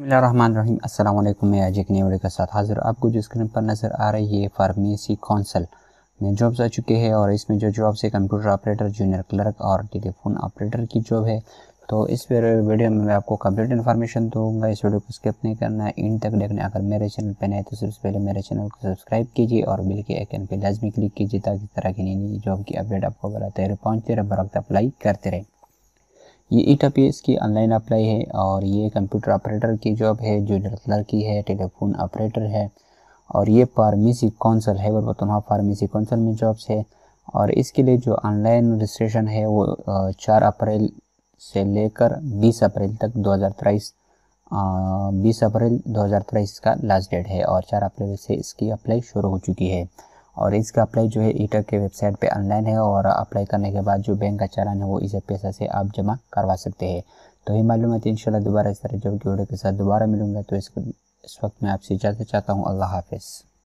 बसमीम अल्लाम मैं एक नेवड़े के साथ हाजिर आपको जो स्क्रीन पर नज़र आ रही है फार्मेसी कौंसल में जॉब्स आ चुके हैं और इसमें जो जॉब्स है कंप्यूटर ऑपरेटर जूनियर क्लर्क और टेलीफोन ऑपरेटर की जॉब है तो इस वीडियो में मैं आपको कंप्लीट इन्फॉर्मेशन दूंगा इस वीडियो को स्किप नहीं करना है इन तक देखना अगर मेरे चैनल पर नए तो सबसे पहले मेरे चैनल को सब्सक्राइब कीजिए और बिल के आइकन पर लाजमी क्लिक कीजिए ताकि इस तरह की नई नई जॉब की अपडेट आपको रहे पहुँचते रहे बर अप्लाई करते रहें ये ईटा पी की ऑनलाइन अप्लाई है और ये कंप्यूटर ऑपरेटर की जॉब है जो क्लर्क की है टेलीफोन ऑपरेटर है और ये फार्मेसी कौंसल है बरबतनवा फार्मेसी कौंसल में जॉब्स है और इसके लिए जो ऑनलाइन रजिस्ट्रेशन है वो चार अप्रैल से लेकर बीस अप्रैल तक दो हज़ार बीस अप्रैल दो हज़ार तेईस का लास्ट डेट है और चार अप्रैल से इसकी अप्लाई शुरू हो चुकी है और इसका अप्लाई जो है ईटर के वेबसाइट पे ऑनलाइन है और अप्लाई करने के बाद जो बैंक का चालान है वो इस पैसा से आप जमा करवा सकते हैं तो ये मालूम है तो इंशाल्लाह दोबारा इस तरह जब की वीडियो के साथ दोबारा मिलूंगा तो इस, इस वक्त मैं आपसे इजाज़त चाहता हूँ अल्लाह हाफिज़